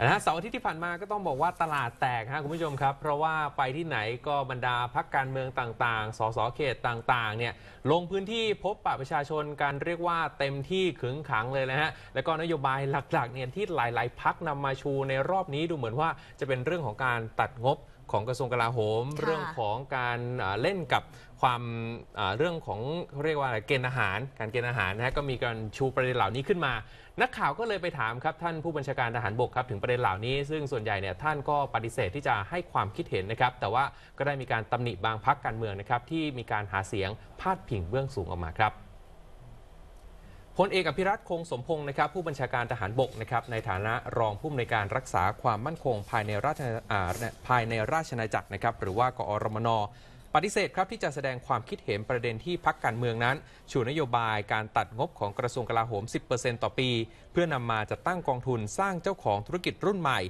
นะฮะเสาร์อาทิตย์ที่ผ่านมาก็ต้องบอกว่าตลาดแตกฮะคุณผู้ชมครับ เพราะว่าไปที่ไหนก็บรรดาพักการเมืองต่าง ๆ สสเขตต่าง ๆ เนี่ย ลงพื้นที่พบปะประชาชนการเรียกว่าเต็มที่ขึงขังเลยนะฮะ แล้วก็นโยบายหลักๆ เนี่ยที่หลายๆพักนำมาชูในรอบนี้ดูเหมือนว่าจะเป็นเรื่องของการตัดงบของกระทรวงกลาโหม เรื่องของการเล่นกับความเรื่องของเขาเรียกว่าอะไรเกณฑ์อาหาร การเกณฑ์อาหารนะฮะก็มีการชูประเด็นเหล่านี้ขึ้นมา นักข่าวก็เลยไปถามครับ ท่านผู้บัญชาการทหารบกครับถึงประเด็นเหล่านี้ซึ่งส่วนใหญ่เนี่ยท่านก็ปฏิเสธที่จะให้ความคิดเห็นนะครับแต่ว่าก็ได้มีการตำหนิบางพักการเมืองนะครับ ที่มีการหาเสียงพาดพิงเบื้องสูงออกมาครับพลเอกอภิรัตคงสมพงศ์นะครับ ผู้บัญชาการทหารบกนะครับในฐานะรองผู้อำนวยการรักษาความมั่นคง ภายในราชภายในราชนาจักรนะครับ หรือว่ากอรมน ปฏิเสธครับที่จะแสดงความคิดเห็นประเด็นที่พักการเมืองนั้น ชูนโยบายการตัดงบของกระทรวงกลาโหม 10%ต่อปี เพื่อนำมาจัดตั้งกองทุนสร้างเจ้าของธุรกิจรุ่นใหม่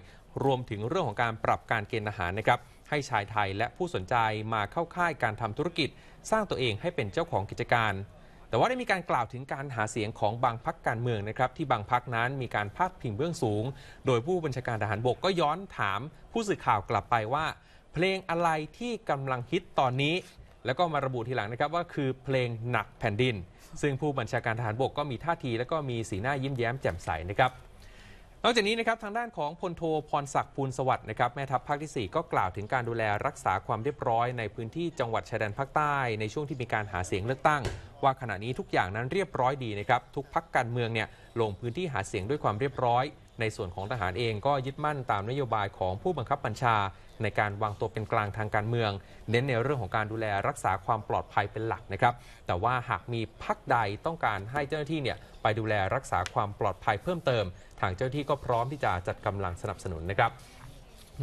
รวมถึงเรื่องของการปรับการเกณฑ์ทหารนะครับ ให้ชายไทยและผู้สนใจมาเข้าค่ายการทำธุรกิจสร้างตัวเองให้เป็นเจ้าของกิจการแต่ว่าได้มีการกล่าวถึงการหาเสียงของบางพักการเมืองนะครับที่บางพักนั้นมีการพาดพิงเบื้องสูง โดยผู้บัญชาการทหารบกก็ย้อนถามผู้สื่อข่าวกลับไปว่า เพลงอะไรที่กำลังฮิตตอนนี้ แล้วก็มาระบุทีหลังนะครับ ว่าคือเพลงหนักแผ่นดิน ซึ่งผู้บัญชาการทหารบกก็มีท่าที และก็มีสีหน้ายิ้มแย้มแจ่มใสนะครับนอกจากนี้นะครับทางด้านของพลโทพรศักดิ์ภูลสวัสดิ์นะครับแม่ทัพภาคที่ 4 ก็กล่าวถึงการดูแลรักษาความเรียบร้อยในพื้นที่จังหวัดชายแดนภาคใต้ในช่วงที่มีการหาเสียงเลือกตั้ง ว่าขณะนี้ทุกอย่างนั้นเรียบร้อยดีนะครับทุกพักการเมืองเนี่ยลงพื้นที่หาเสียงด้วยความเรียบร้อยในส่วนของทหารเองก็ยึดมั่นตามนโยบายของผู้บังคับบัญชา ในการวางตัวเป็นกลางทางการเมือง เน้นในเรื่องของการดูแลรักษาความปลอดภัยเป็นหลักนะครับ แต่ว่าหากมีพักใดต้องการให้เจ้าหน้าที่เนี่ย ไปดูแลรักษาความปลอดภัยเพิ่มเติม ทางเจ้าหน้าที่ก็พร้อมที่จะจัดกำลังสนับสนุนนะครับ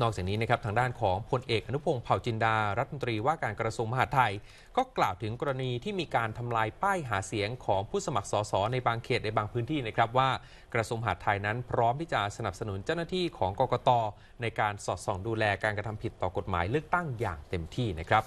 นอกจากนี้นะครับ ทางด้านของพลเอกอนุพงศ์เผ่าจินดา รัฐมนตรีว่าการกระทรวงมหาดไทย ก็กล่าวถึงกรณีที่มีการทำลายป้ายหาเสียงของผู้สมัครสสในบางเขตในบางพื้นที่นะครับ ว่ากระทรวงมหาดไทยนั้นพร้อมที่จะสนับสนุนเจ้าหน้าที่ของกกตในการสอดส่องดูแลการกระทำผิดต่อกฎหมายเลือกตั้งอย่างเต็มที่นะครับ